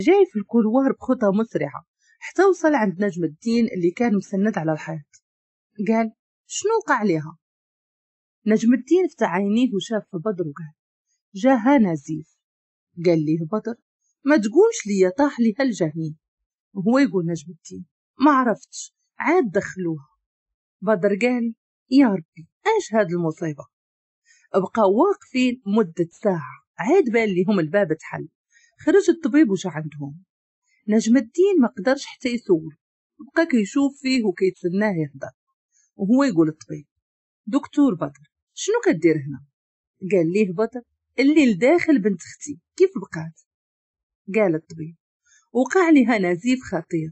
جاي في الكولوار بخطى مسرعة حتى وصل عند نجم الدين اللي كان مسند على الحيط قال شنو وقع عليها نجم الدين فتح عينيه وشاف في بدر وقال جاها نزيف قال ليه بدر ما تقولش لي طاح لي هالجهنين هو يقول نجم الدين ما عرفتش عاد دخلوها بدر قال يا ربي ايش هاد المصيبة بقى واقفين مدة ساعة عاد بان لهم الباب تحل خرج الطبيب وجا عندهم نجم الدين ما قدرش حتى يسول بقى كيشوف فيه وكيتسناه يهضر وهو يقول الطبيب دكتور بدر شنو كدير هنا قال ليه بدر اللي لداخل بنت اختي كيف بقات قال الطبيب وقع لها نزيف خطير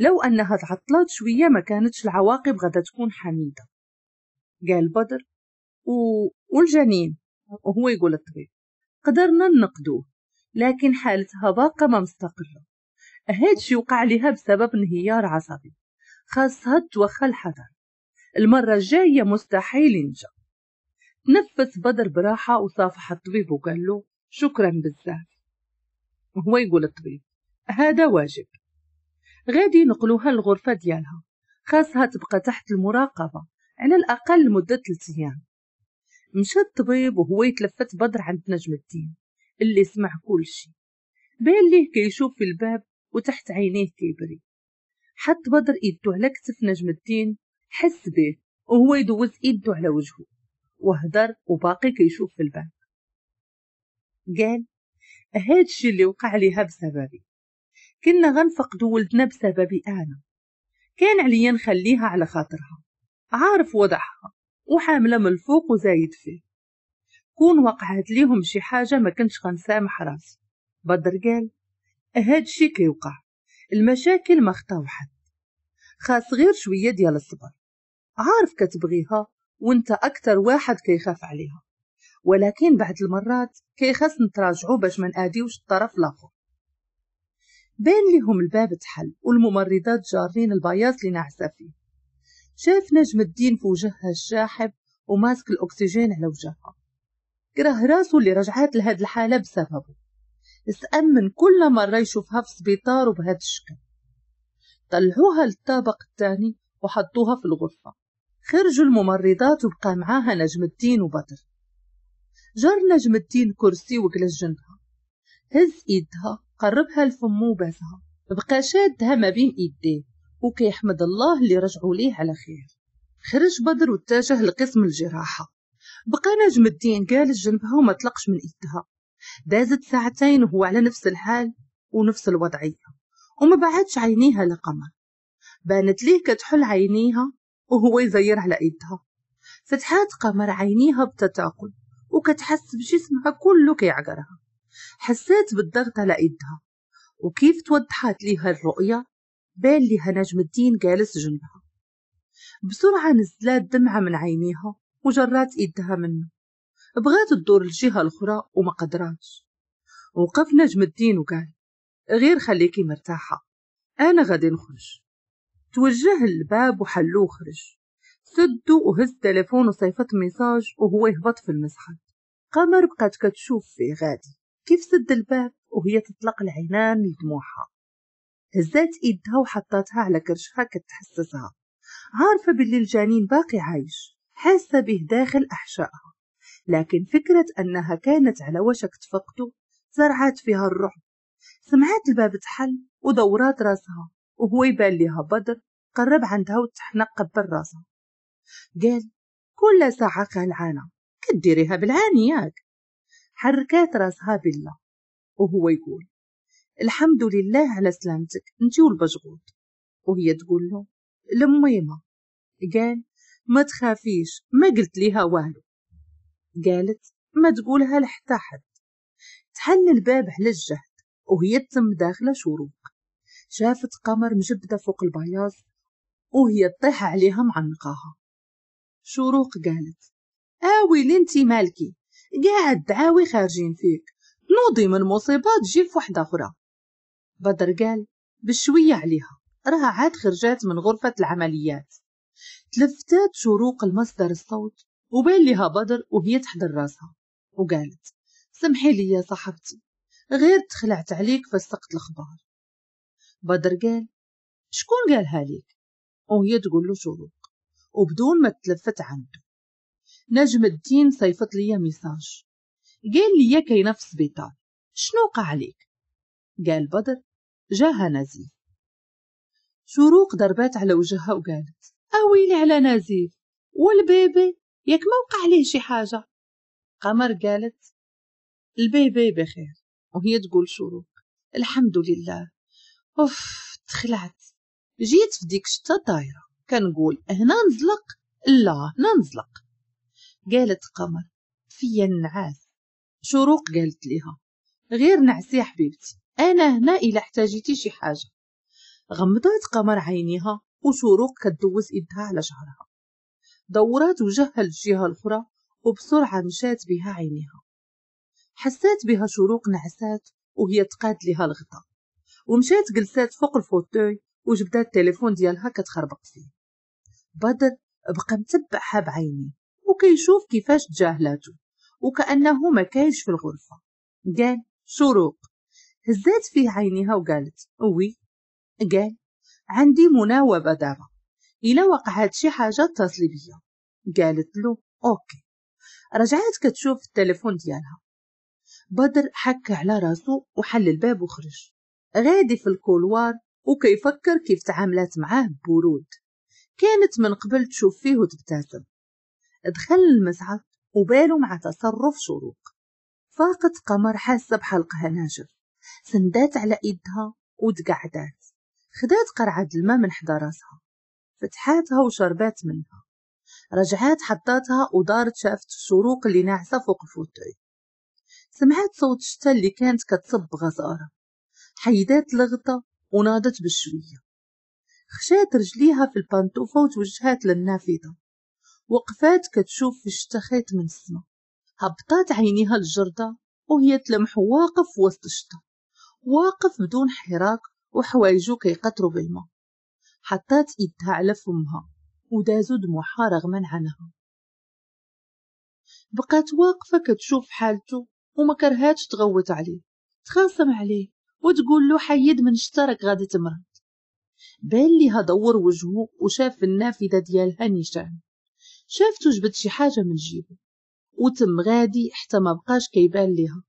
لو أنها تعطلت شوية ما كانتش العواقب غدا تكون حميدة قال بدر و... والجنين وهو يقول الطبيب قدرنا ننقدوه لكن حالتها باقة ما مستقرة هادشي وقع لها بسبب انهيار عصبي خاصها توخى الحذر المرة الجاية مستحيل ينجا تنفس بدر براحة وصافح الطبيب وقال له شكرا بزاف هو يقول الطبيب هذا واجب غادي نقلوها الغرفة ديالها خاصها تبقى تحت المراقبة على الأقل لمدة ثلاث أيام مشى الطبيب وهو يتلفت بدر عند نجم الدين اللي سمع كل شي بين ليه كيشوف في الباب وتحت عينيه كيبري حط بدر ايدو على كتف نجم الدين حس به وهو يدوز ايدو على وجهه وهدر وباقي كيشوف في الباب قال هادشي اللي وقع ليها بسببي كنا غنفقدو ولدنا بسببي انا كان عليا نخليها على خاطرها عارف وضعها وحامله من الفوق وزايد فيه كون وقعت ليهم شي حاجة ما كنتش غنسامح راسي بدر قال هاد شي كيوقع المشاكل ما خطاو حد خاص غير شوية ديال الصبر عارف كتبغيها وانت اكثر واحد كيخاف عليها ولكن بعد المرات كيخاص نتراجعو باش ما نأديوش الطرف الآخر بين ليهم الباب تحل والممرضات جارين البياض اللي نعسى فيه شاف نجم الدين في وجهها الشاحب وماسك الأكسجين على وجهها كره راسه اللي رجعات لهاد الحالة بسببه استأمن كل مرة يشوفها في سبيطار وبهاد الشكل طلعوها للطابق الثاني وحطوها في الغرفة خرجوا الممرضات وبقى معاها نجم الدين وبدر جر نجم الدين كرسي وجلس جنبها هز ايدها قربها لفمه وبازها بقى شادها ما بين ايديه وكيحمد الله اللي رجعوا ليه على خير خرج بدر واتجه لقسم الجراحة بقى نجم الدين جالس جنبها وما طلقش من إيدها دازت ساعتين وهو على نفس الحال ونفس الوضعية وما بعدش عينيها لقمر بانت ليه كتحل عينيها وهو يزير على إيدها فتحات قمر عينيها بتتاقل وكتحس بجسمها كله كيعقرها حسات بالضغط على إيدها وكيف توضحت ليها الرؤية بان ليها نجم الدين جالس جنبها بسرعة نزلات دمعة من عينيها وجرات إيدها منه بغات تدور الجهة الأخرى وما قدراتش وقف نجم الدين وقال غير خليكي مرتاحة أنا غادي نخرج توجه الباب وحلوه خرج سدو وهز تليفون وصيفت ميساج وهو يهبط في المسحب قمر بقات كتشوف فيه غادي كيف سد الباب وهي تطلق العينان لدموعها هزات ايدها وحطاتها على كرشها كتحسسها عارفة باللي الجنين باقي عايش حاسة به داخل أحشائها لكن فكرة أنها كانت على وشك تفقده زرعت فيها الرعب سمعت الباب تحل ودورات راسها وهو يبان لها بدر قرب عندها وتحنق قبل راسها قال كل ساعة خلعانة كديريها بالعاني ياك حركات راسها بالله وهو يقول الحمد لله على سلامتك انتي والبشغوط وهي تقول له لميمة قال ما تخافيش ما قلت ليها والو قالت ما تقولها لحتى حد تحل الباب على الجهد وهي تم داخلة شروق شافت قمر مجبدة فوق البياض وهي تطيح عليها معنقاها شروق قالت آوي آه لنتي مالكي قاعد دعاوي خارجين فيك نوضي من مصيبة تجي في وحدة أخرى بدر قال بشوية عليها راها عاد خرجات من غرفة العمليات تلفتت شروق المصدر الصوت وبين لها بدر وهي تحضر راسها وقالت سمحي لي يا صاحبتي غير تخلعت عليك فسقت الخبار بدر قال شكون قالها ليك وهي تقول له شروق وبدون ما تلفت عنده نجم الدين صيفط لي ميساج قال لي كاينه في السبيطار شنو وقع عليك قال بدر جاها نزيف شروق ضربات على وجهها وقالت أويلي على نزيف والبيبي ياك ما وقع ليه شي حاجة قمر قالت البيبي بخير وهي تقول شروق الحمد لله اوف تخلعت جيت في ديك الشتا طايرة كنقول هنا نزلق لا هنا نزلق قالت قمر فيا النعاس شروق قالت ليها غير نعسي يا حبيبتي انا هنا الا احتاجيتي شي حاجه غمضت قمر عينيها وشروق كتدوز إيدها على شعرها دورات وجهها للجهة الأخرى وبسرعة مشات بها عينيها حسات بها شروق نعسات وهي تقاد لها الغطاء ومشات جلسات فوق الفوتوي وجبدات التليفون ديالها كتخربق فيه بدر بقى متبعها بعينيه وكيشوف كيفاش تجاهلاته وكأنه ما كاينش في الغرفة قال شروق هزات فيه عينيها وقالت وي قال عندي مناوبة دابا إلا وقع هادشي حاجة اتصلي بيا قالت له أوكي رجعت كتشوف التليفون ديالها بدر حك على راسو وحل الباب وخرج غادي في الكولوار وكيفكر كيف تعاملات معاه ببرود كانت من قبل تشوف فيه وتبتسم دخل المسعى وبالو مع تصرف شروق فاقت قمر حاسه بحلقها ناجر سندات على ايدها وتقعدات خدات قرعة الماء من حدا راسها فتحاتها وشربات منها رجعات حطاتها ودارت شافت الشروق اللي ناعسة فوق الفوتوي سمعت صوت الشتا اللي كانت كتصب غزارة حيدات لغطة ونادت بالشوية خشات رجليها في البانتوفة وتوجهات للنافذة وقفات كتشوف في الشتا من السما هبطات عينيها الجردة وهي تلمح واقف وسط الشتا واقف بدون حراك وحوايجو كيقطرو بالما حطات إيدها على فمها ودازو دموعها رغما عنها بقات واقفة كتشوف حالته وما كرهاتش تغوت عليه تخاصم عليه وتقول له حيد من اشترك غادي تمرض بان ليها دور وجهه وشاف النافذة ديالها نيشان شافتو جبد شي حاجة من جيبه وتم غادي حتى ما بقاش كيبان ليها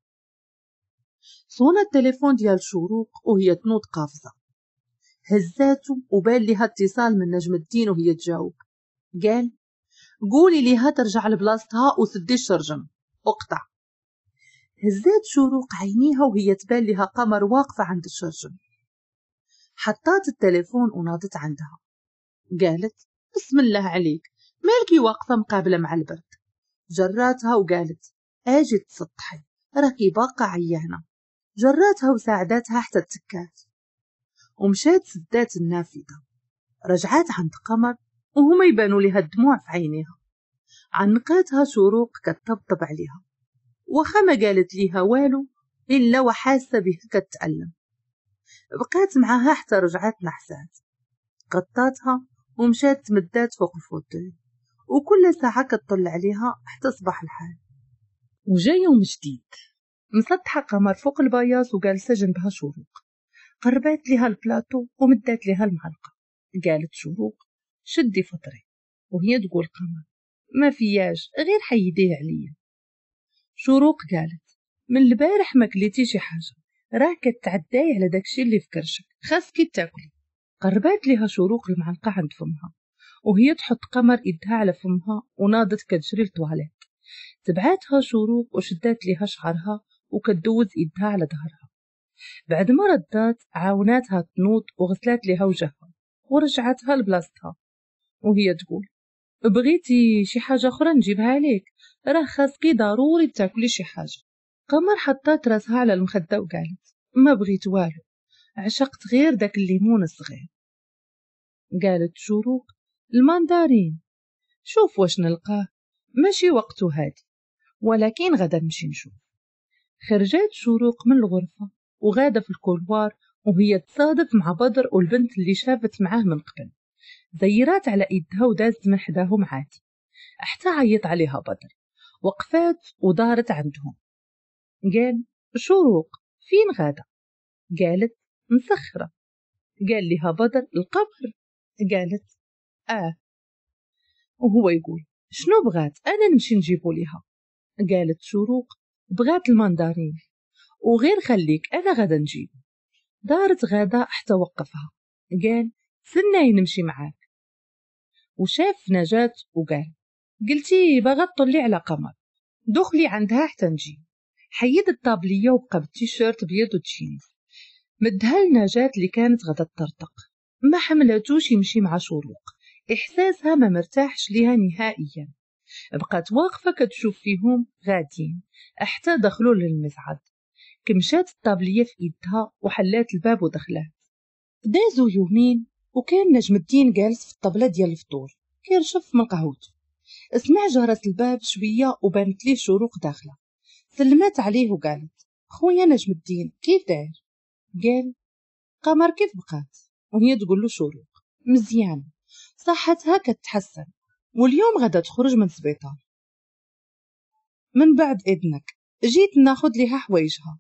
صون التليفون ديال شروق وهي تنوض قافزة هزاتو وبان ليها اتصال من نجم الدين وهي تجاوب قال قولي ليها ترجع لبلاصتها وسدي الشرجم اقطع هزات شروق عينيها وهي تبان ليها قمر واقفة عند الشرجم حطات التليفون وناضت عندها قالت بسم الله عليك مالكي واقفة مقابلة مع البرد جراتها وقالت اجي تسطحي راكي باقة عيانة جراتها وساعدتها حتى التكات ومشات سدات النافذة رجعات عند قمر وهما يبانوا لها الدموع في عينيها عنقاتها شروق كتطبطب عليها وخا ما قالت ليها والو إلا وحاسة به كتألم بقات معاها حتى رجعت نحسات قطاتها ومشات تمدات فوق الفوتوي وكل ساعة كتطل عليها حتى صباح الحال وجا يوم جديد مسطحة قمر فوق البياض وجالسة جنبها شروق قربت لها البلاطو ومدت لها المعلقة قالت شروق شدي فطري وهي تقول قمر ما فياش غير حيديه عليا شروق قالت من البارح ما كليتي شي حاجة راك تعداي على داكشي اللي في كرشك خاصك تاكلي قربات لها شروق المعلقة عند فمها وهي تحط قمر إيدها على فمها وناضت كتجري للطواليت تبعاتها شروق وشدات لها شعرها وكدوز إيدها على ظهرها بعد ما ردات عاوناتها تنوض وغسلات لها وجهها ورجعتها لبلاصتها وهي تقول بغيتي شي حاجة أخرى نجيبها لك راه خاصكي ضروري تاكلي شي حاجة قمر حطات راسها على المخدة وقالت ما بغيت والو عشقت غير داك الليمون الصغير قالت شروق الماندارين شوف واش نلقاه ماشي وقته هادي ولكن غدا نمشي نشوف خرجت شروق من الغرفة وغادة في الكولوار وهي تصادف مع بدر والبنت اللي شافت معاه من قبل زيرات على إيدها ودازت من حداهم عادي حتى عيط عليها بدر وقفات ودارت عندهم قال شروق فين غادة قالت مسخرة قال لها بدر القبر قالت آه وهو يقول شنو بغات أنا نمشي نجيبو ليها قالت شروق بغات المندارين وغير خليك انا غدا نجيب دارت غدا حتى وقفها قال تسناي نمشي معاك وشاف نجاة وقال قلتي باغا تطلي على قمر دخلي عندها حتى نجي حيد الطابلية وبقى بالتيشيرت بيض وتشينز مدها لنجاة اللي كانت غدا تطرطق ما حملتوش يمشي مع شروق إحساسها ما مرتاحش ليها نهائيا بقات واقفة كتشوف فيهم غاديين حتى دخلوا للمزعد كمشات الطابلية في إيدها وحلات الباب ودخلات دازوا يومين وكان نجم الدين جالس في الطبلة ديال الفطور كيرشف من قهوته سمع جرس الباب شوية وبانت ليه شروق داخلة سلمات عليه وقالت خويا نجم الدين كيف داير قال قمر كيف بقات وهي تقول له شروق مزيان صحتها كتحسن واليوم غدا تخرج من السبيطار من بعد إذنك جيت ناخد ليها حوايجها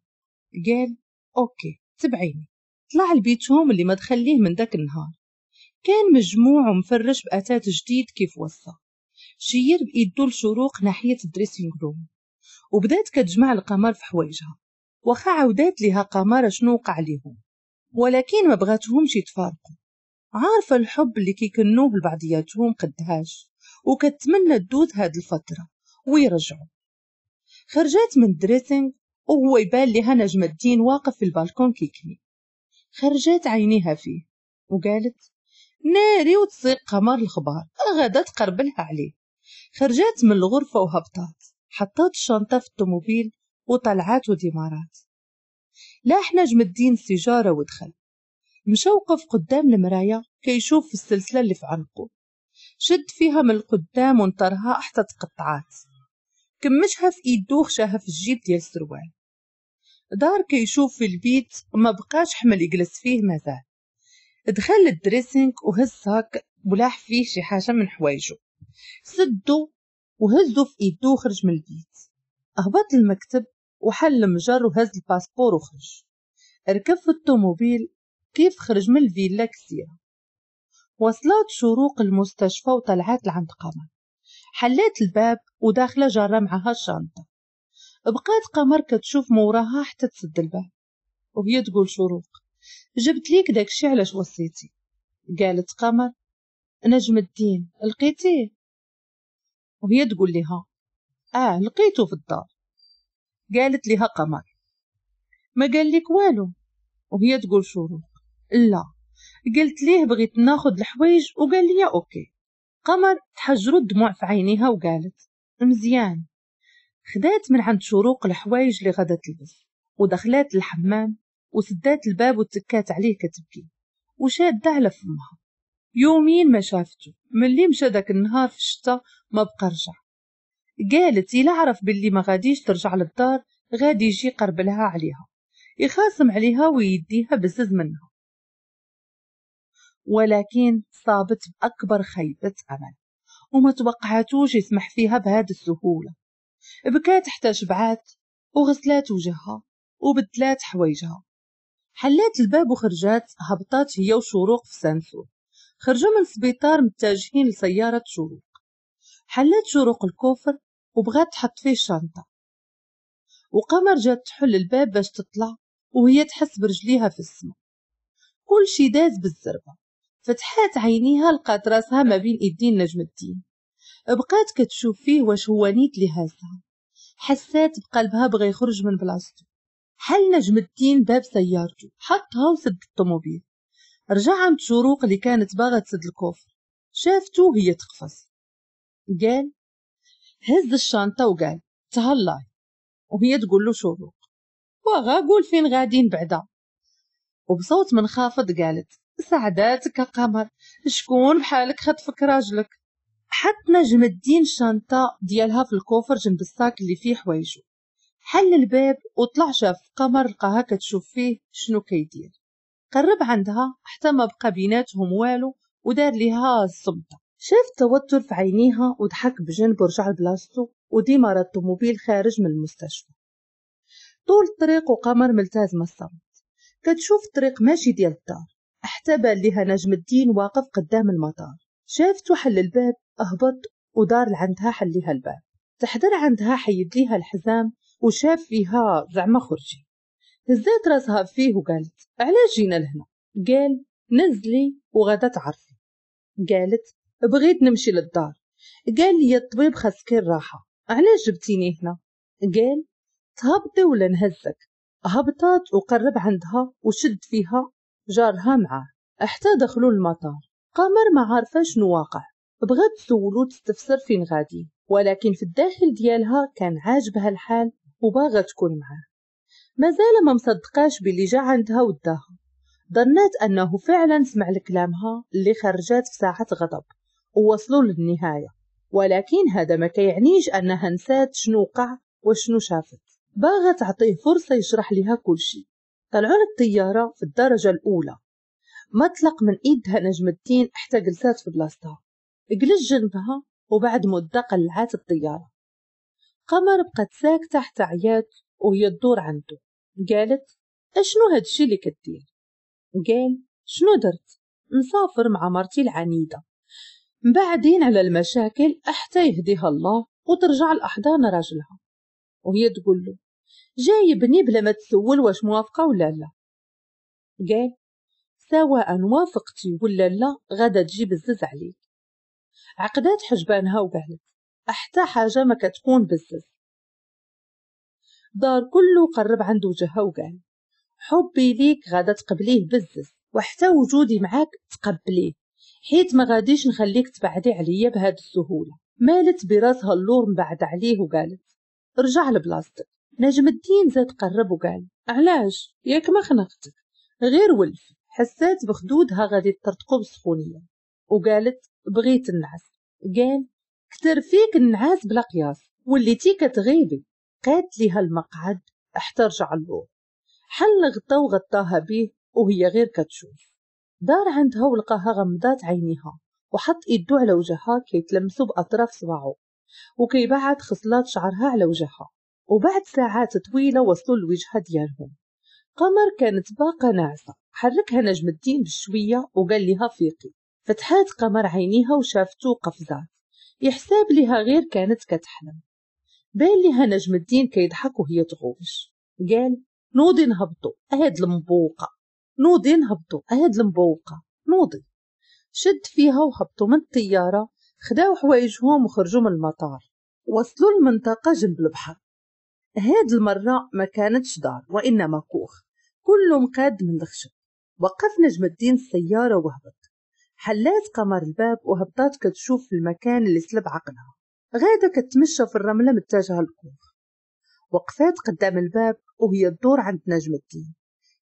قال أوكي تبعيني طلع هوم اللي ما تخليه من داك النهار كان مجموع ومفرش بأتات جديد كيف وصى شير بإيدو الشروق ناحية الدريسينغ روم وبدات كتجمع القمر في حوايجها وخا عاودات ليها قمر شنو وقع ليهم ولكن ما بغاتهمش يتفارقوا عارفه الحب اللي كيكنوه لبعضياتهم قدهاش وكتمنى تدوز هاد الفترة ويرجعوا خرجات من الدريسينغ وهو يبان لها نجم الدين واقف في البالكون كيكني خرجات عينيها فيه وقالت ناري وتسيق قمر الخبار غدا تقربلها عليه خرجات من الغرفة وهبطات حطات الشنطة في الطوموبيل وطلعت وديمارات لاح نجم الدين سيجارة ودخل مشوقف قدام المرايا كيشوف السلسلة اللي في عنقه شد فيها من القدام ونطرها حتى تقطعات كمشها في ايد خشاها في الجيب ديال السروال دار كيشوف في البيت ما بقاش حمل يجلس فيه مازال دخل للدريسينغ وهز ساك ولاح فيه شي حاجة من حوايجو سدو وهزو في ايدو وخرج من البيت اهبط المكتب وحل المجر وهز الباسبور وخرج ركب في الطوموبيل كيف خرج من الفيلا كثيرة وصلت شروق المستشفى وطلعت لعند قمر حلات الباب وداخلة جارة معها الشنطة بقات قمر كتشوف موراها حتى تسد الباب وهي تقول شروق جبت ليك داكشي علاش وصيتي قالت قمر نجم الدين لقيتيه وهي تقول لها اه لقيته في الدار قالت لها قمر ما قال لك والو وهي تقول شروق لا قلت ليه بغيت ناخد الحوايج وقال لي أوكي قمر تحجرو الدموع في عينيها وقالت مزيان خدات من عند شروق الحوايج اللي غدا تلبس ودخلات الحمام وسدات الباب وتكات عليه كتبكي وشاد على فمها يومين ما شافته ملي مشى داك النهار في الشتا ما بقى رجع قالت إلا عرف باللي ما غاديش ترجع للدار غادي يجي قرب لها عليها يخاصم عليها ويديها بزز منها ولكن صابت بأكبر خيبة أمل وما توقعتوش يسمح فيها بهذه السهولة بكات حتى شبعات وغسلات وجهها وبدلات حوايجها حلات الباب وخرجات هبطات هي وشروق في سانسور خرجوا من السبيطار متجهين لسيارة شروق حلات شروق الكوفر وبغات تحط فيه الشنطة وقمر جات تحل الباب باش تطلع وهي تحس برجليها في السما كل شي داز بالزربة فتحات عينيها لقات راسها ما بين ايدين نجم الدين بقات كتشوف فيه واش هو نيت اللي حسات بقلبها بغى يخرج من بلاصتو حل نجم الدين باب سيارته حطها وسد الطوموبيل رجع عند شروق اللي كانت باغا تسد الكوفر شافته وهي تقفز قال هز الشنطة وقال تهلاي وهي تقول له شروق واغا قول فين غاديين بعدا وبصوت منخفض قالت سعداتك قمر شكون بحالك خطفك راجلك حط نجم الدين شنطة ديالها في الكوفر جنب الساك اللي فيه حوايجو حل الباب وطلع شاف قمر لقاها كتشوف فيه شنو كيدير قرب عندها حتى ما بقى بيناتهم والو ودار ليها الصمتة شاف التوتر في عينيها وضحك بجنب ورجع لبلاصتو وديما راه الطوموبيل خارج من المستشفى طول الطريق وقمر ملتزمة الصمت كتشوف الطريق ماشي ديال الدار احتبل لها نجم الدين واقف قدام المطار شافته حل الباب أهبط ودار لعندها حليها الباب تحضر عندها حيد ليها الحزام وشاف فيها زعما خرجي هزات راسها فيه وقالت علاش جينا لهنا قال نزلي وغدا تعرفي قالت بغيت نمشي للدار قال لي الطبيب خاصك الراحة علاش جبتيني هنا قال تهبطي ولا نهزك هبطت وقرب عندها وشد فيها جارها معاه حتى دخلوا المطار قمر ما عارفة شنو واقع بغات تسولو تستفسر فين غادي ولكن في الداخل ديالها كان عاجبها الحال وباغا تكون معاه مازال ما مصدقاش باللي جا عندها وداها ظنات أنه فعلا سمع لكلامها اللي خرجات في ساعة غضب ووصلوا للنهاية ولكن هذا ما كيعنيش أنها نسات شنو وقع وشنو شافت باغا تعطيه فرصة يشرح لها كل شيء طلعوا الطيارة في الدرجة الأولى ما طلق من إيدها نجم الدين حتى جلسات في بلاصتها جلس جنبها وبعد مدة قلعات الطيارة قمر بقت ساكتة حتى عياد وهي تدور عنده قالت اشنو هادشي اللي كدير قال شنو درت نسافر مع مرتي العنيدة بعدين على المشاكل حتى يهديها الله وترجع لأحضان راجلها وهي تقول له جايبني بلا ما تسول واش موافقة ولا لا قال سواء وافقتي ولا لا غادا تجي بزز عليك عقدات حجبانها وقالت حتى حاجة ما كتكون بزز دار كله قرب عند وجهها وقال حبي ليك غادا تقبليه بزز وحتى وجودي معاك تقبليه حيت ما غاديش نخليك تبعدي عليا بهاد السهولة مالت براسها اللور من بعد عليه وقالت رجع لبلاصتك نجم الدين زاد قرب وقال علاش ياك ما خنقتك غير ولف حسات بخدودها غادي ترتقو بسخونية وقالت بغيت النعس قال كتر فيك النعاس بلا قياس وليتي كتغيبي قالت ليها المقعد حتى رجع اللور حل غطا وغطاها بيه وهي غير كتشوف دار عندها ولقاها غمضات عينيها وحط ايدو على وجهها كيتلمسو باطراف صباعو وكيبعد خصلات شعرها على وجهها وبعد ساعات طويلة وصلوا الوجهة ديالهم قمر كانت باقة ناعسة حركها نجم الدين بشوية وقال لها فيقي فتحات قمر عينيها وشافته قفزات يحساب لها غير كانت كتحلم بان لها نجم الدين كيضحك وهي تغوش قال نوضي نهبطو اهد المبوقة نوضي نهبطو اهد المبوقة نوضي شد فيها وهبطوا من الطيارة خداو حوايجهم وخرجوا من المطار وصلوا لمنطقة جنب البحر هاد المرة ما كانتش دار وإنما كوخ كله مقاد من الخشب وقف نجم الدين السيارة وهبط حلات قمر الباب وهبطات كتشوف المكان اللي سلب عقلها غادة كتمشى في الرملة متجهة للكوخ وقفات قدام الباب وهي الدور عند نجم الدين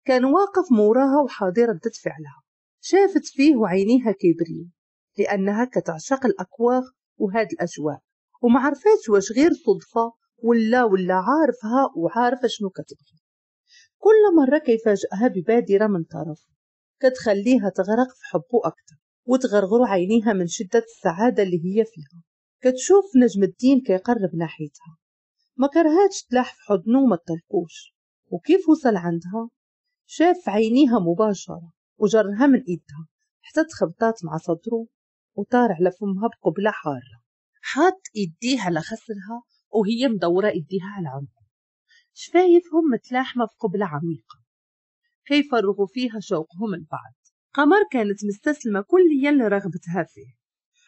كان واقف موراها وحاضر ردة فعلها شافت فيه وعينيها كيبري لأنها كتعشق الأكواخ وهاد الأجواء ومعرفاتش واش غير صدفة ولا ولا عارفها وعارفة شنو كتبغي كل مرة كيفاجئها ببادرة من طرف كتخليها تغرق في حبه أكتر وتغرغر عينيها من شدة السعادة اللي هي فيها كتشوف نجم الدين كيقرب ناحيتها ما كرهاتش تلاح في حضنه وما تلقوش وكيف وصل عندها شاف عينيها مباشرة وجرها من إيدها حتى تخبطات مع صدره وطار على فمها بقبلة حارة حط إيديه على خصرها وهي مدورة إيديها على عنقه شفايفهم متلاحمة في قبلة عميقة كيفرغ فيها شوقهم لبعض قمر كانت مستسلمة كليا لرغبتها فيه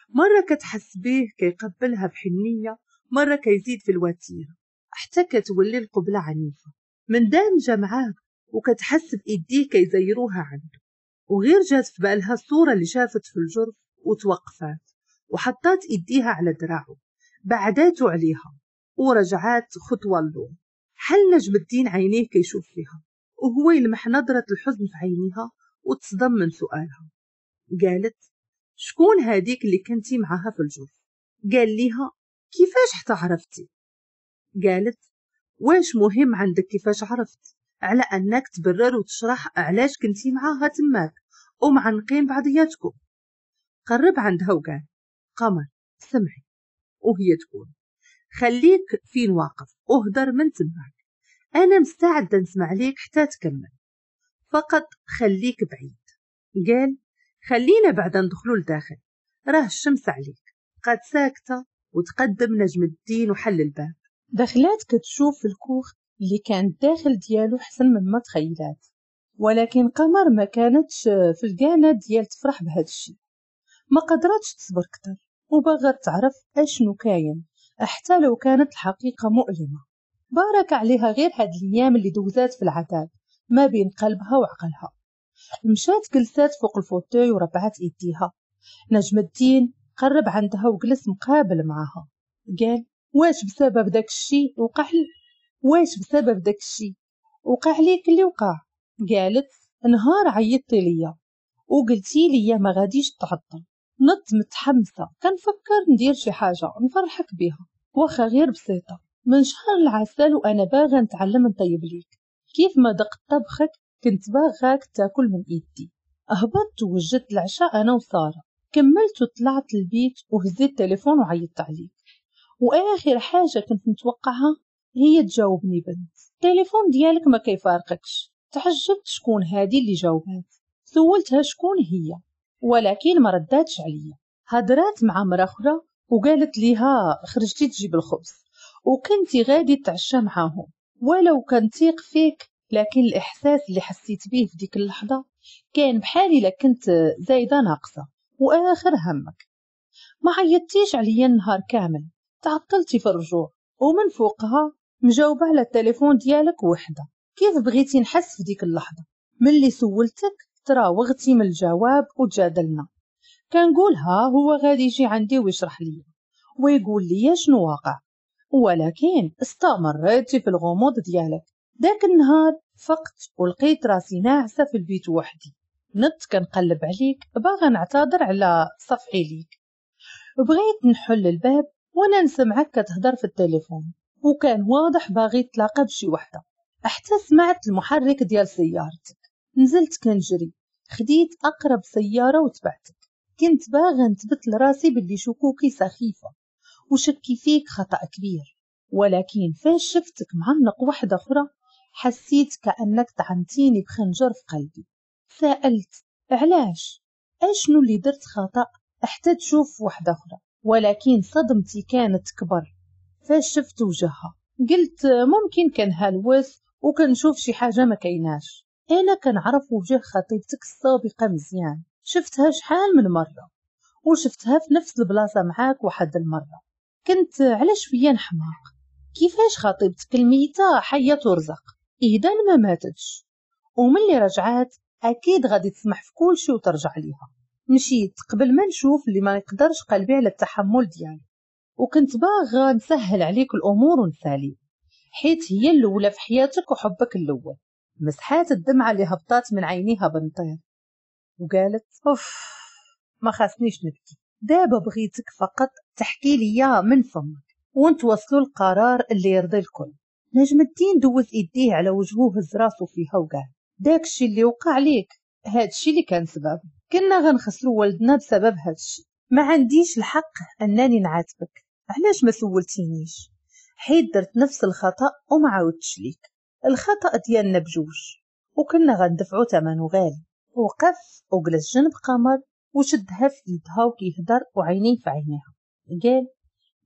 مرة كتحس بيه كيقبلها بحنية مرة كيزيد في الوتيرة حتى كتولي القبلة عنيفة من دام معاه وكتحس بإيديه كيزيروها عنده وغير جات في بالها الصورة اللي شافت في الجرف وتوقفات وحطات إيديها على دراعه بعداته عليها ورجعات خطوة هل نجم الدين عينيه كيشوف فيها وهو يلمح نظرة الحزن في عينيها وتصدم من سؤالها قالت شكون هاديك اللي كنتي معاها في الجوف قال ليها كيفاش حتى عرفتي قالت واش مهم عندك كيفاش عرفت على انك تبرر وتشرح علاش كنتي معاها تماك ومعنقين بعضياتكم قرب عندها وقال قمر سمعي وهي تقول خليك فين واقف اهدر من تبعك أنا مستعدة نسمع ليك حتى تكمل فقط خليك بعيد قال خلينا بعد ندخلوا لداخل راه الشمس عليك قد ساكتة وتقدم نجم الدين وحل الباب دخلات كتشوف الكوخ اللي كان الداخل ديالو حسن مما تخيلات ولكن قمر ما كانتش في القانة ديال تفرح بهذا الشيء ما قدرتش تصبر كتر وبغت تعرف اشنو كاين حتى لو كانت الحقيقة مؤلمة بارك عليها غير هاد الأيام اللي دوزات في العذاب ما بين قلبها وعقلها مشات جلسات فوق الفوتوي وربعت إيديها نجم الدين قرب عندها وجلس مقابل معها قال واش بسبب داك الشي وقع واش بسبب داك الشي وقع ليك اللي وقع قالت نهار عيطتي ليا وقلتي ليا ما غاديش تعطل نط متحمسة كنفكر ندير شي حاجة نفرحك بها واخا غير بسيطة من شهر العسل وأنا باغا نتعلم نطيب ليك كيف ما دقت طبخك كنت باغاك تاكل من إيدي هبطت وجدت العشاء أنا وسارة كملت وطلعت البيت وهزيت التليفون وعيطت عليك وآخر حاجة كنت متوقعها هي تجاوبني بنت التليفون ديالك ما كيفارقكش تحجبت شكون هادي اللي جاوبات سولتها شكون هي ولكن ما رداتش عليا هدرات مع مرة أخرى وقالت ليها خرجتي تجيب الخبز وكنتي غادي تعشى معاهم ولو تيق فيك لكن الإحساس اللي حسيت به في ديك اللحظة كان بحالي لكنت كنت زايدة ناقصة وآخر همك ما عيطتيش عليا النهار كامل تعطلتي في الرجوع ومن فوقها مجاوبة على التليفون ديالك وحدة كيف بغيتي نحس في ديك اللحظة ملي سولتك فترة وغتي من الجواب وتجادلنا كنقولها هو غادي يجي عندي ويشرح لي ويقول لي شنو واقع ولكن استمرت في الغموض ديالك داك النهار فقت ولقيت راسي ناعسة في البيت وحدي نط كنقلب عليك باغا نعتذر على صفحي ليك بغيت نحل الباب وانا نسمعك كتهضر في التليفون وكان واضح باغي تلاقى بشي وحده حتى سمعت المحرك ديال سيارتك نزلت كنجري خديت أقرب سيارة وتبعتك كنت باغا نثبت لراسي باللي شكوكي سخيفة وشكي فيك خطأ كبير ولكن فاش شفتك معنق واحدة أخرى حسيت كأنك طعنتيني بخنجر في قلبي سألت علاش أشنو اللي درت خطأ حتى تشوف واحدة أخرى ولكن صدمتي كانت كبر فاش شفت وجهها قلت ممكن كان هلوس وكنشوف شي حاجة ما كيناش أنا كنعرف وجه خطيبتك السابقة مزيان شفتها شحال من مرة وشفتها في نفس البلاصة معاك واحد المرة كنت على شوية نحماق كيفاش خطيبتك الميتة حية ترزق إذا ما ماتتش اللي رجعات أكيد غادي تسمح في كل شيء وترجع ليها مشيت قبل ما نشوف اللي ما يقدرش قلبي على التحمل ديالي وكنت باغا نسهل عليك الأمور ونسالي حيت هي الأولى في حياتك وحبك الأول مسحات الدمعة اللي هبطات من عينيها بنطير وقالت أوف ما خاصنيش نبكي دابا بغيتك فقط تحكي لي من فمك ونتوصلوا القرار اللي يرضي الكل نجم الدين دوز ايديه على وجهه هز راسه فيها وقال داكشي اللي وقع ليك هادشي اللي كان سبب كنا غنخسروا ولدنا بسبب هادشي ما عنديش الحق انني نعاتبك علاش ما سولتينيش حيت درت نفس الخطا وما عاودتش ليك الخطأ ديالنا بجوج وكنا غندفعو ثمنو غالي وقف وجلس جنب قمر وشدها في يدها وكيهضر وعينيه في عينيها قال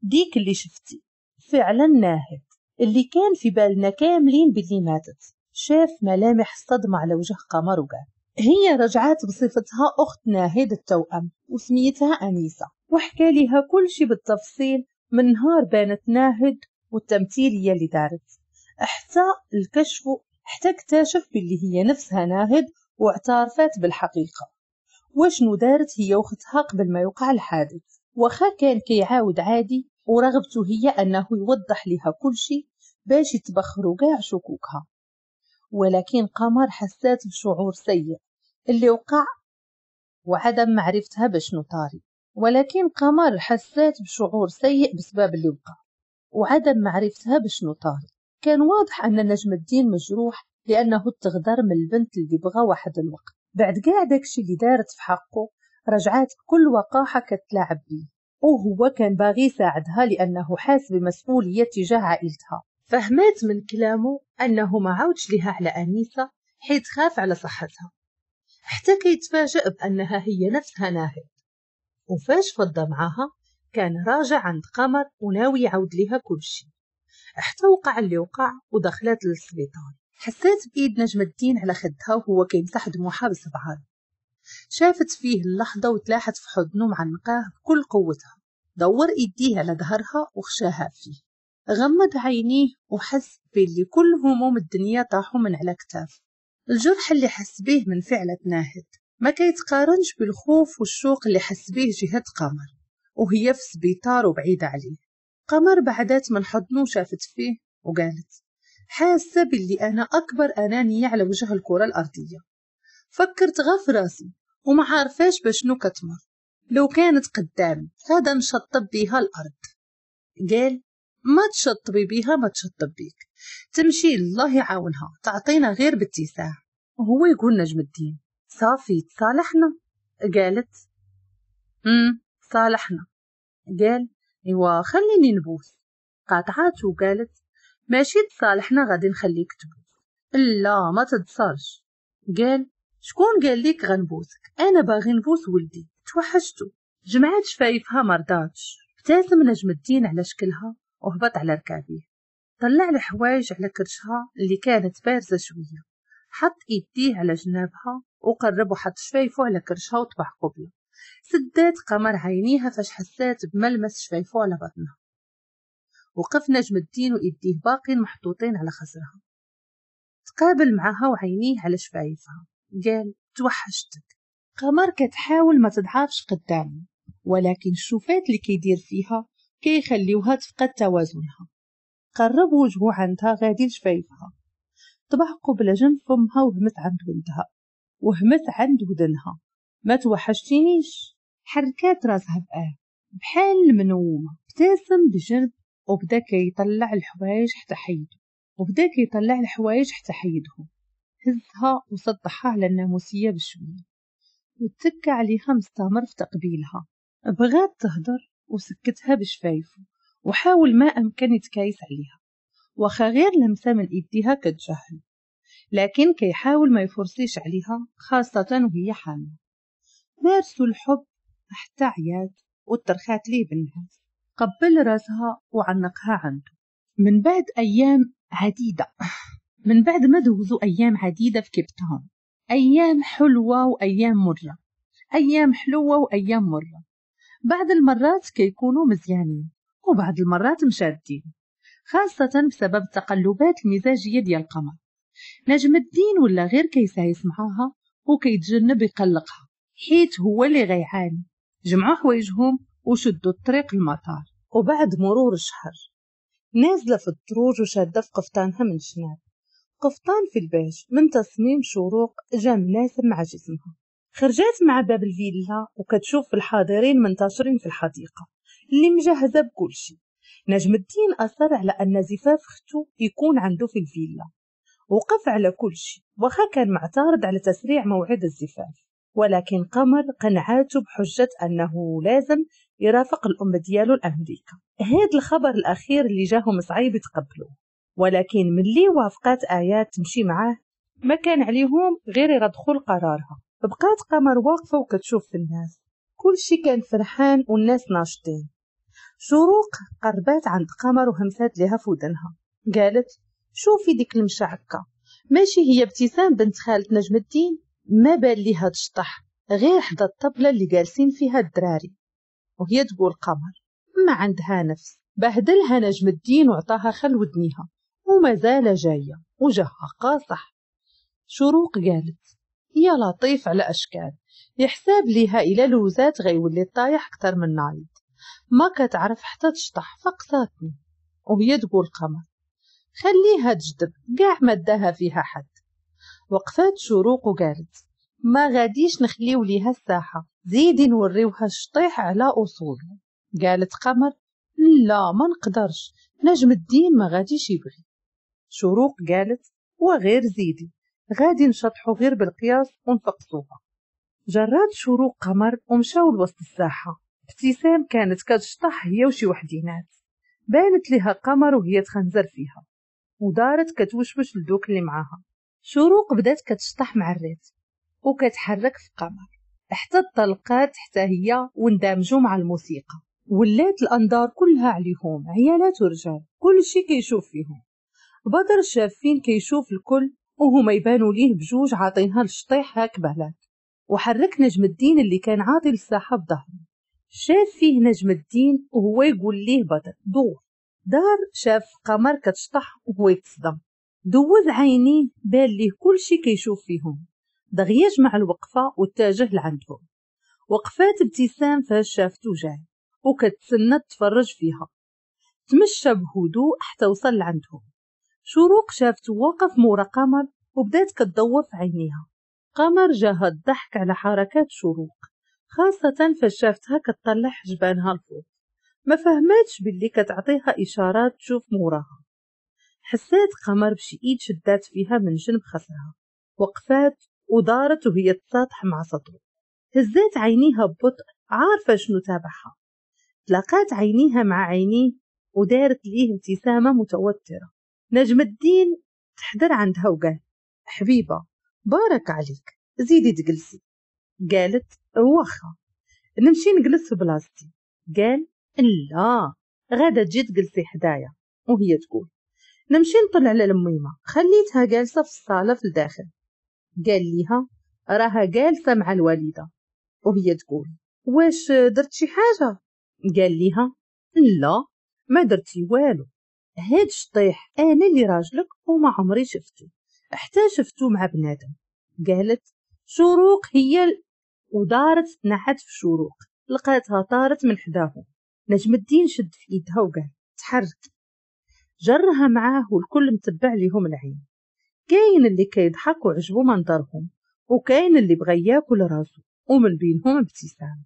ديك اللي شفتي فعلا ناهد اللي كان في بالنا كاملين باللي ماتت شاف ملامح الصدمة على وجه قمر وقال هي رجعات بصفتها أخت ناهد التوأم وسميتها أنيسة وحكى لها كل شي بالتفصيل من نهار بانت ناهد والتمثيلية اللي دارت حتى الكشف حتى اكتشف باللي هي نفسها ناهد واعترفت بالحقيقة وشنو دارت هي وختها قبل ما يوقع الحادث وخا كان كيعاود عادي ورغبته هي أنه يوضح لها كل شيء باش يتبخروا كاع شكوكها ولكن قمر حسات بشعور سيء اللي وقع وعدم معرفتها بشنو طاري ولكن قمر حسات بشعور سيء بسبب اللي وقع وعدم معرفتها بشنو طاري كان واضح أن نجم الدين مجروح لأنه تغدر من البنت اللي بغى واحد الوقت بعد كاع داكشي اللي دارت في حقه رجعات بكل وقاحة كتلاعب بيه وهو كان باغي يساعدها لأنه حاس بمسؤولية تجاه عائلتها فهمات من كلامه أنه ما عودش لها على أنيسة حيت خاف على صحتها حتى كيتفاجأ بأنها هي نفسها ناهد وفاش فضى معاها كان راجع عند قمر وناوي يعاود لها كل شيء حتى وقع اللي وقع ودخلت للسبيطار حسيت بإيد نجم الدين على خدها وهو كيمسح دموعها بصبعها شافت فيه اللحظة وتلاحت في حضنه معنقاه بكل قوتها دور إيديه على ظهرها وخشاها فيه غمض عينيه وحس باللي كل هموم الدنيا طاحوا من على كتاف الجرح اللي حس به من فعلة ناهد ما كيتقارنش بالخوف والشوق اللي حس به جهة قمر وهي في سبيطار وبعيدة عليه قمر بعدات من حضنه وشافت فيه وقالت حاسة باللي أنا أكبر أنانية على وجه الكرة الأرضية فكرت غف راسي وما عارفاش بشنو كتمر لو كانت قدامي هذا نشطب بيها الأرض قال ما تشطبي بيها ما تشطب بيك تمشي الله يعاونها تعطينا غير باتساع وهو يقول نجم الدين صافي تصالحنا قالت امم صالحنا قال إوا خليني نبوس قاطعاتو قالت ماشي تصالحنا غادي نخليك تبوس لا ما تتصرش قال شكون قال لك غنبوسك انا باغي نبوس ولدي توحشتو جمعات شفايفها مرضاتش ابتسم نجم الدين على شكلها وهبط على ركابيه طلع الحوايج على كرشها اللي كانت بارزة شوية حط ايديه على جنابها وقرب وحط شفايفو على كرشها وطبع قبله سدات قمر عينيها فاش حسات بملمس شفايفو على بطنها وقف نجم الدين وإيديه باقين محطوطين على خصرها تقابل معها وعينيه على شفايفها قال توحشتك قمر كتحاول ما تضعفش قدامي ولكن الشوفات اللي كيدير فيها كيخليوها تفقد توازنها قرب وجهه عندها غادي شفايفها طبع قبل جنب فمها وهمت عند ودنها وهمت عند ودنها ما توحشتينيش حركات راسها بقى آه. بحال المنومة ابتسم بجد وبدا كيطلع الحوايج حتى حيدو وبدا كيطلع الحوايج حتى حيدهم هزها وسطحها على الناموسية بشوية وتكى عليها مستمر في تقبيلها بغات تهدر وسكتها بشفايفه وحاول ما أمكن يتكايس عليها وخا غير لمسة من إيديها كتجهل لكن كيحاول ما يفرسيش عليها خاصة وهي حامل مارسوا الحب حتى عياد وترخات ليه بنها قبل راسها وعنقها عنده من بعد أيام عديدة من بعد ما دوزوا أيام عديدة في كبتهم أيام حلوة وأيام مرة أيام حلوة وأيام مرة بعض المرات كيكونوا مزيانين وبعض المرات مشادين خاصة بسبب التقلبات المزاجية ديال القمر نجم الدين ولا غير كيسايس معاها وكيتجنب يقلقها حيت هو اللي غيعاني جمعوا حوايجهم وشدوا الطريق المطار وبعد مرور شهر نازلة في الدروج وشادة في قفطانها من شناب قفطان في البيج من تصميم شروق جا مناسب مع جسمها خرجات مع باب الفيلا وكتشوف الحاضرين منتشرين في الحديقة اللي مجهزة بكل شيء نجم الدين أثر على أن زفاف اختو يكون عنده في الفيلا وقف على كل شيء وخا كان معترض على تسريع موعد الزفاف ولكن قمر قنعاته بحجة أنه لازم يرافق الأم ديالو لأمريكا هاد الخبر الأخير اللي جاهم صعيب يتقبلوه ولكن ملي وافقات آيات تمشي معاه ما كان عليهم غير يردخوا لقرارها بقات قمر واقفة وكتشوف في الناس كل شي كان فرحان والناس ناشطين شروق قربات عند قمر وهمسات لها فودنها قالت شوفي ديك المشعكة ماشي هي ابتسام بنت خالة نجم الدين ما بان ليها تشطح غير حدا الطبلة اللي جالسين فيها الدراري وهي تقول قمر ما عندها نفس بهدلها نجم الدين وعطاها خل ودنيها ومازال جاية وجهها قاصح شروق قالت يا لطيف على أشكال يحساب ليها إلى لوزات غيولي طايح أكثر من نايض ما كتعرف حتى تشطح فقصاتني وهي تقول قمر خليها تجدب قاع مدها فيها حد وقفات شروق وقالت ما غاديش نخليو ليها الساحة زيدي نوريوها الشطيح على أصوله قالت قمر لا ما نقدرش نجم الدين ما غاديش يبغي شروق قالت وغير زيدي غادي نشطحو غير بالقياس ونفقصوها جرات شروق قمر ومشاو لوسط الساحة ابتسام كانت كتشطح هي وشي وحدينات بانت لها قمر وهي تخنزر فيها ودارت كتوشوش لدوك اللي معاها شروق بدات كتشطح مع الريت وكتحرك في قمر حتى الطلقات حتى هي واندمجوا مع الموسيقى ولات الانظار كلها عليهم عيالات ورجال كلشي كيشوف فيهم بدر شافين كيشوف الكل وهما يبانوا ليه بجوج عاطينها الشطيح هاك بهلاك وحرك نجم الدين اللي كان عاطي الساحه بظهره شاف فيه نجم الدين وهو يقول ليه بدر دور دار شاف قمر كتشطح وهو يتصدم دوز عينيه بان ليه كل شي كيشوف فيهم دغيا يجمع الوقفة واتجه لعندهم وقفات ابتسام فاش شافتو جاي وكتسنى تفرج فيها تمشى بهدوء حتى وصل لعندهم شروق شافت واقف مورا قمر وبدات كتدور في عينيها قمر جاها الضحك على حركات شروق خاصة فاش شافتها كتطلع حجبانها الفوق ما فهمتش باللي كتعطيها إشارات تشوف موراها حسيت قمر بشي إيد شدات فيها من جنب خصرها وقفات ودارت وهي تساطح مع سطو هزات عينيها ببطء عارفة شنو تابعها تلاقات عينيها مع عينيه ودارت ليه ابتسامة متوترة نجم الدين تحضر عندها وقال حبيبة بارك عليك زيدي تجلسي قالت واخا نمشي نجلس في بلاصتي قال لا غادا تجي تجلسي حدايا وهي تقول نمشي نطلع على الميمة خليتها جالسة في الصالة في الداخل قال ليها راها جالسة مع الوالدة وهي تقول واش درت شي حاجة قال ليها لا ما درتي والو هاد الشطيح انا اللي راجلك وما عمري شفتو حتى شفتو مع بنادم قالت شروق هي ال... ودارت نحت في شروق لقاتها طارت من حداهم نجم الدين شد في يدها وقال تحرك جرها معاه والكل متبع ليهم العين كاين اللي كيضحك وعجبو منظرهم وكاين اللي بغا ياكل راسو ومن بينهم ابتسام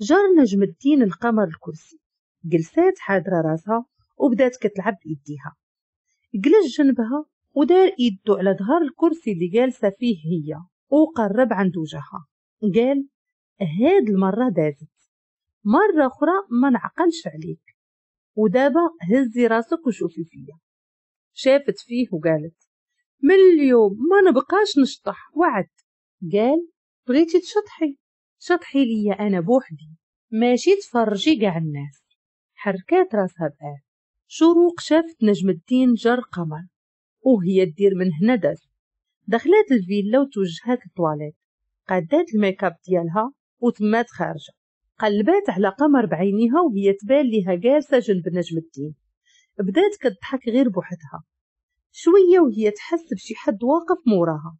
جار نجم الدين القمر الكرسي جلسات حاضرة راسها وبدات كتلعب بإيديها جلس جنبها ودار إيدو على ظهر الكرسي اللي جالسة فيه هي وقرب عند وجهها قال هاد المرة دازت مرة أخرى ما نعقلش عليك ودابا هزي راسك وشوفي فيا شافت فيه وقالت من اليوم ما نبقاش نشطح وعد قال بغيتي تشطحي شطحي ليا أنا بوحدي ماشي تفرجي قاع الناس حركات راسها بقى شروق شافت نجم الدين جر قمر وهي تدير من هنا دار دخلت الفيلا وتوجهت الطواليت قادات الميكاب ديالها وتمات خارجه قلبات على قمر بعينيها وهي تبان ليها جالسة جنب نجم الدين بدات كتضحك غير بوحدها شوية وهي تحس بشي حد واقف موراها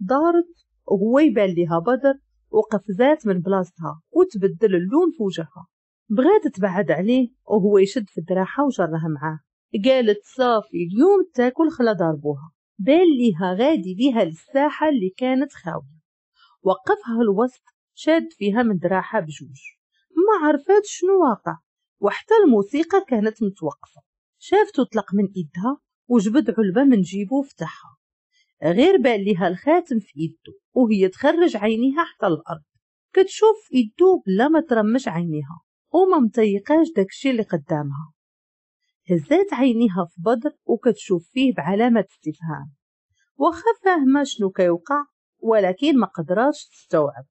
دارت وهو يبان ليها بدر وقفزات من بلاصتها وتبدل اللون في وجهها بغات تبعد عليه وهو يشد في الدراحة وجرها معاه قالت صافي اليوم تاكل خلا ضربوها بان ليها غادي بيها للساحة اللي كانت خاوية وقفها الوسط شاد فيها من مدراحة بجوج ما عرفات شنو واقع وحتى الموسيقى كانت متوقفة شافته طلق من إيدها وجبد علبة من جيبه وفتحها غير بان ليها الخاتم في يده وهي تخرج عينيها حتى الأرض كتشوف يدو بلا ما ترمش عينيها وما متيقاش داكشي اللي قدامها هزات عينيها في بدر وكتشوف فيه بعلامة استفهام وخفاه فاهمة شنو كيوقع ولكن ما قدراش تستوعب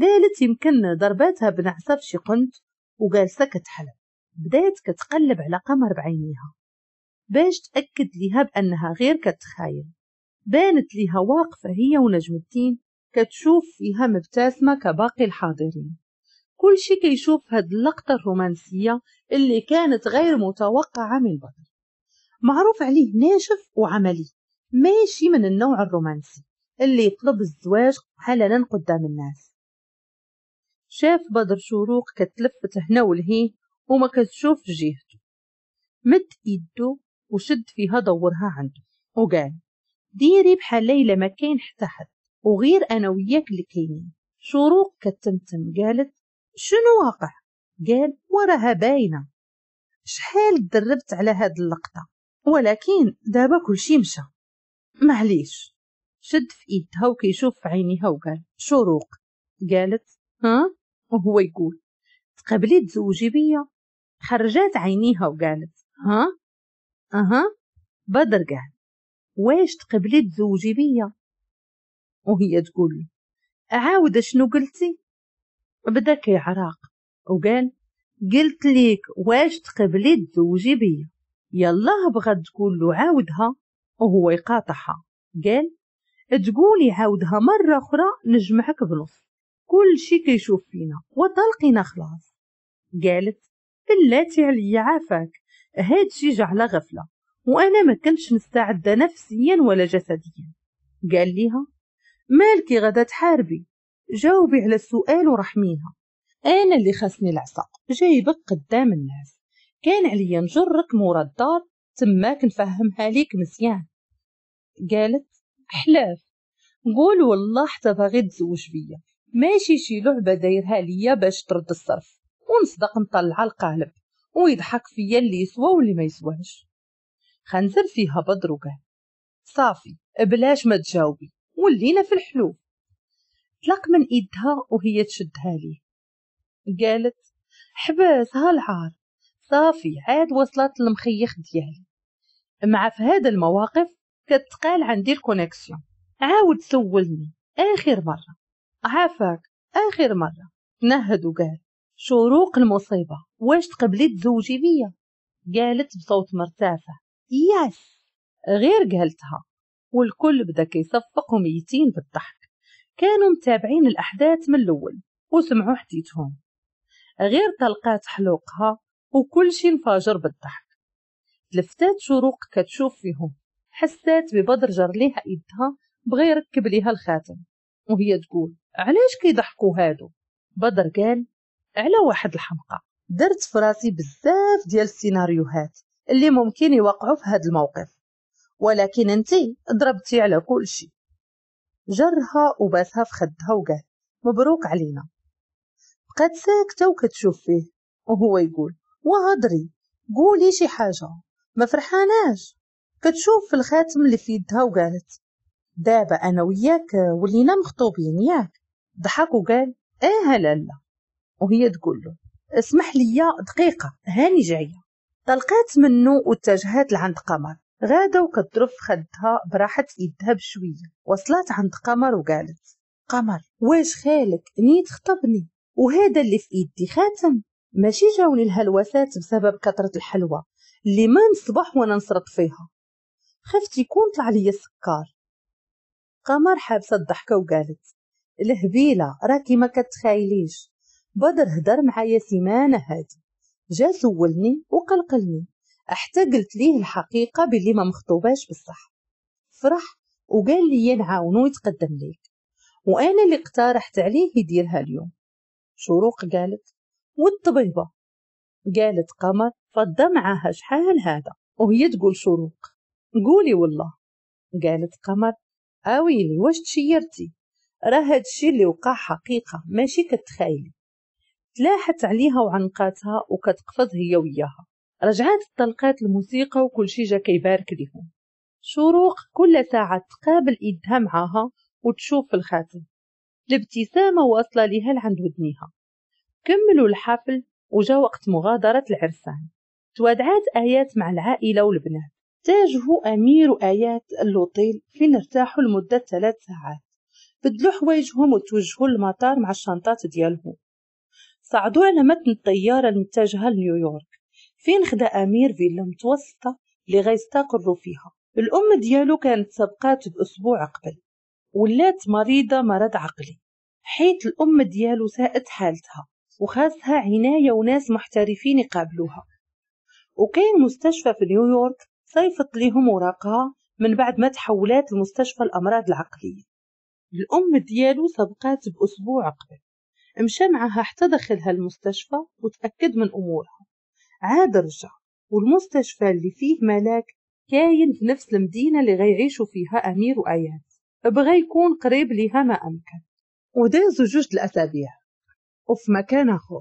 قالت يمكن ضرباتها بنعسة في شي قنت وجالسة كتحلم بدات كتقلب على قمر بعينيها باش تأكد ليها بأنها غير كتخايل بانت ليها واقفة هي ونجم الدين كتشوف فيها مبتسمة كباقي الحاضرين كل شي كيشوف هاد اللقطة الرومانسية اللي كانت غير متوقعة من بدر معروف عليه ناشف وعملي ماشي من النوع الرومانسي اللي يطلب الزواج حلالا قدام الناس شاف بدر شروق كتلفت هنا ولهي وما كتشوف جهته مد ايده وشد فيها دورها عنده وقال ديري بحال ليلى ما كاين حتى حد وغير انا وياك اللي كاينين شروق كتمتم قالت شنو واقع قال وراها باينه شحال دربت على هاد اللقطه ولكن دابا كلشي مشى معليش شد في ايدها وكيشوف في عينيها وقال شروق قالت ها وهو يقول تقبلي تزوجي بيا خرجات عينيها وقالت ها اها بدر قال واش تقبلي تزوجي بيا وهي تقول عاود شنو قلتي بدا كيعراق وقال قلت ليك واش تقبلي تزوجي بيا يلا بغات تقول له عاودها وهو يقاطعها قال تقولي عاودها مرة أخرى نجمعك بنص كل شي كيشوف فينا وتلقينا خلاص قالت بلاتي عليا عافاك هاد شي جا على غفله وانا ما كنتش مستعده نفسيا ولا جسديا قال ليها مالكي غدا تحاربي جاوبي على السؤال ورحميها انا اللي خسني العصا جايبك قدام الناس كان عليا نجرك مورا الدار تماك نفهمها ليك مزيان قالت حلاف قول والله حتى باغي تزوج بيا ماشي شي لعبه دايرها ليا باش ترد الصرف ونصدق نطلع القالب ويضحك فيا اللي يسوى واللي ما يسواش خنزر فيها بدر وقال صافي بلاش ما تجاوبي ولينا في الحلو طلق من ايدها وهي تشدها ليه قالت حبس هالعار صافي عاد وصلت المخيخ ديالي مع في هذا المواقف كتقال عندي الكونيكسيون عاود سولني اخر مره عافاك آخر مرة نهد وقال شروق المصيبة واش تقبلي تزوجي بيا قالت بصوت مرتفع يس غير قالتها والكل بدا كيصفق وميتين بالضحك كانوا متابعين الأحداث من الأول وسمعوا حديثهم غير طلقات حلوقها وكل شي انفجر بالضحك تلفتات شروق كتشوف فيهم حسات ببدر جر ليها إيدها بغير يركب ليها الخاتم وهي تقول علاش كيضحكوا هادو بدر قال على واحد الحمقى درت فراسي بزاف ديال السيناريوهات اللي ممكن يوقعوا في هاد الموقف ولكن انتي ضربتي على كل شيء جرها وباسها في خدها وقال مبروك علينا بقات ساكتة وكتشوف فيه وهو يقول وهضري قولي شي حاجة ما فرحاناش كتشوف في الخاتم اللي في يدها وقالت دابا انا وياك آه، ولينا مخطوبين ياك ضحك وقال اه هلالا وهي تقول له اسمح لي دقيقة هاني جاية طلقات منه واتجهت لعند قمر غادة وكتضرب في خدها براحة يدها بشوية وصلت عند قمر وقالت قمر واش خالك نيت خطبني وهذا اللي في ايدي خاتم ماشي جاوني الهلوسات بسبب كثرة الحلوى اللي من الصباح وانا نسرط فيها خفت يكون طلع لي السكر قمر حابسة الضحكة وقالت الهبيلة راكي ما كتخايليش بدر هدر معايا سيمانة هادي جا سولني وقلقلني حتى قلت ليه الحقيقة باللي ما مخطوباش بصح فرح وقال لي نعاونو يتقدم ليك وانا اللي اقترحت عليه يديرها اليوم شروق قالت والطبيبة قالت قمر فضى معاها شحال هذا وهي تقول شروق قولي والله قالت قمر اويلي واش تشيرتي راه هادشي اللي وقع حقيقة ماشي كتخايلي تلاحت عليها وعنقاتها وكتقفز هي وياها رجعات طلقات الموسيقى وكل شي جا كيبارك ليهم شروق كل ساعة تقابل إيدها معاها وتشوف في الخاتم الابتسامة واصلة لها لعند ودنيها كملوا الحفل وجا وقت مغادرة العرسان توادعات آيات مع العائلة والبنات تاجه أمير آيات اللوطيل فين ارتاحوا لمدة ثلاث ساعات بدلوا حوايجهم وتوجهوا للمطار مع الشنطات ديالهم صعدوا على متن الطيارة المتجهة لنيويورك فين خدا أمير فيلا متوسطة اللي غيستقروا فيها الأم ديالو كانت سبقات بأسبوع قبل ولات مريضة مرض عقلي حيت الأم ديالو ساءت حالتها وخاصها عناية وناس محترفين يقابلوها وكاين مستشفى في نيويورك صيفت لهم وراقها من بعد ما تحولات لمستشفى الأمراض العقلية الأم ديالو سبقات بأسبوع قبل مشى معها حتى دخلها المستشفى وتأكد من أمورها عاد رجع والمستشفى اللي فيه ملاك كاين في نفس المدينة اللي غيعيشوا فيها أمير وآيات بغى يكون قريب ليها ما أمكن ودازوا جوج الأسابيع وفي مكان آخر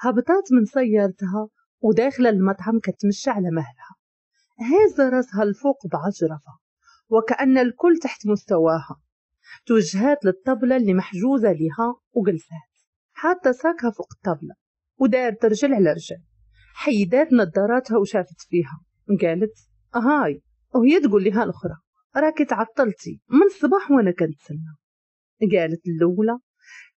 هبطات من سيارتها وداخلة المطعم كتمشى على مهلها هز رأسها لفوق بعجرفة وكأن الكل تحت مستواها توجهات للطبلة اللي محجوزة لها وجلسات حتى ساكها فوق الطبلة ودار رجل على رجل حيدات نظاراتها وشافت فيها قالت هاي وهي تقول لها الأخرى راكي تعطلتي من الصباح وأنا كنتسنى قالت الأولى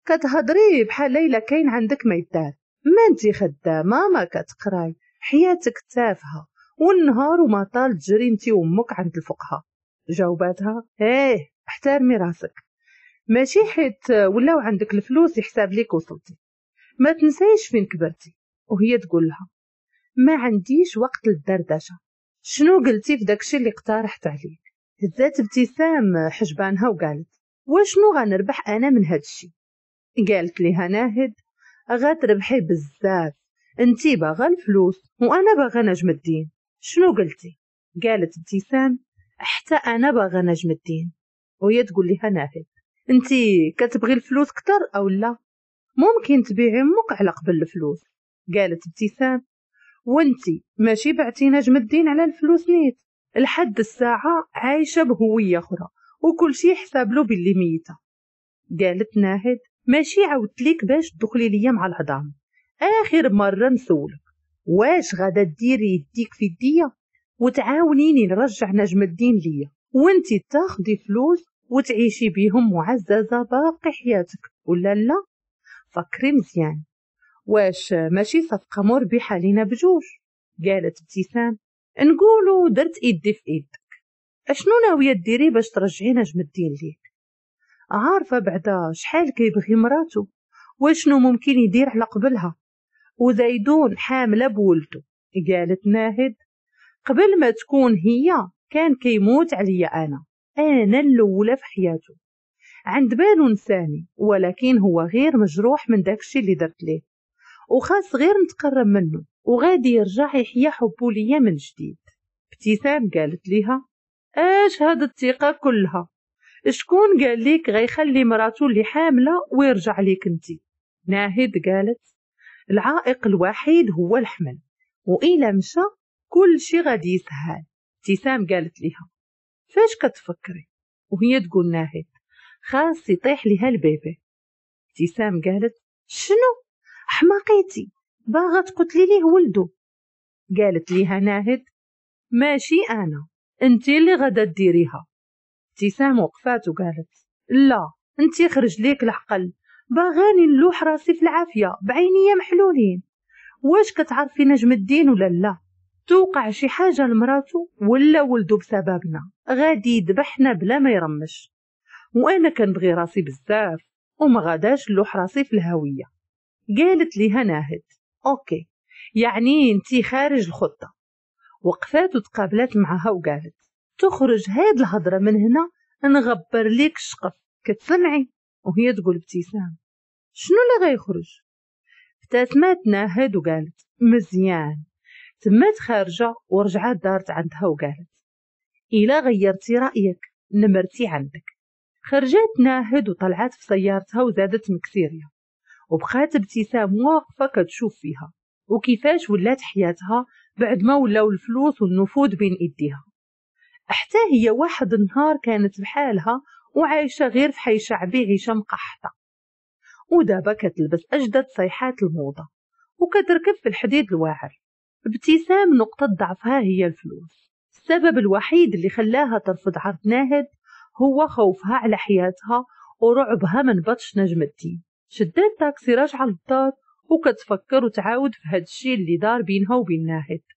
كتهضري بحال ليلى كاين عندك ما يدار ما انتي خدامة ما كتقراي حياتك تافهة والنهار وما طال تجري انت وامك عند الفقهاء جاوباتها ايه احترمي راسك ماشي حيت ولاو عندك الفلوس يحسب ليك وصلتي ما تنسيش فين كبرتي وهي تقول لها ما عنديش وقت للدردشه شنو قلتي في داكشي اللي اقترحت عليك هزات ابتسام حجبانها وقالت وشنو غنربح انا من هادشي قالت ليها ناهد غتربحي بزاف انتي باغا الفلوس وانا باغا نجم الدين شنو قلتي قالت ابتسام حتى انا باغا نجم الدين وهي تقول لها نافذ انت كتبغي الفلوس كتر او لا ممكن تبيعي امك على قبل الفلوس قالت ابتسام وانت ماشي بعتي نجم الدين على الفلوس نيت لحد الساعة عايشة بهوية أخرى وكل شي حسابلو باللي ميتة قالت ناهد ماشي عاودت ليك باش تدخلي ليا مع الهضام آخر مرة نسولك واش غادا ديري يديك في الدية وتعاونيني نرجع نجم الدين ليا وانتي تاخدي فلوس وتعيشي بيهم معززة باقي حياتك ولا لا فكري مزيان واش ماشي صفقة مربحة لينا بجوج قالت ابتسام نقولوا درت ايدي في ايدك اشنو ناوية ديري باش ترجعي نجم الدين ليك عارفة بعدا شحال كيبغي مراتو وشنو ممكن يدير على قبلها وزيدون حاملة بولده قالت ناهد قبل ما تكون هي كان كيموت عليا أنا أنا الأولى في حياته عند بالو نساني ولكن هو غير مجروح من داكشي اللي درت ليه وخاص غير نتقرب منه وغادي يرجع يحيا حبو ليا من جديد ابتسام قالت ليها اش هاد الثقة كلها شكون قال ليك غيخلي مراتو اللي حاملة ويرجع ليك انتي ناهد قالت العائق الوحيد هو الحمل وإلا مشى كل شي غادي يسهل ابتسام قالت لها فاش كتفكري وهي تقول ناهد خاص يطيح لها البيبي ابتسام قالت شنو حماقيتي باغا تقتلي ليه ولدو قالت ليها ناهد ماشي انا انت اللي غدا ديريها ابتسام وقفات وقالت لا انت خرج ليك العقل باغاني نلوح راسي في العافيه بعينيا محلولين واش كتعرفي نجم الدين ولا لا توقع شي حاجه لمراتو ولا ولدو بسببنا غادي يذبحنا بلا ما يرمش وانا كنبغي راسي بزاف وما غاداش نلوح راسي في الهويه قالت ليها ناهد اوكي يعني انتي خارج الخطه وقفات وتقابلت معها وقالت تخرج هاد الهضره من هنا نغبر ليك الشقف كتسمعي وهي تقول ابتسام شنو اللي غيخرج ابتسمتنا هاد وقالت مزيان تمات خارجة ورجعت دارت عندها وقالت إلا غيرتي رأيك نمرتي عندك خرجت ناهد وطلعت في سيارتها وزادت مكسيريا وبقات ابتسام واقفة كتشوف فيها وكيفاش ولات حياتها بعد ما ولاو الفلوس والنفوذ بين ايديها حتى هي واحد النهار كانت بحالها وعايشة غير في حي شعبي عيشة مقحطة ودابا كتلبس أجدد صيحات الموضة وكتركب في الحديد الواعر ابتسام نقطة ضعفها هي الفلوس السبب الوحيد اللي خلاها ترفض عرض ناهد هو خوفها على حياتها ورعبها من بطش نجم الدين شدات تاكسي راجعة للدار وكتفكر وتعاود في هاد الشي اللي دار بينها وبين ناهد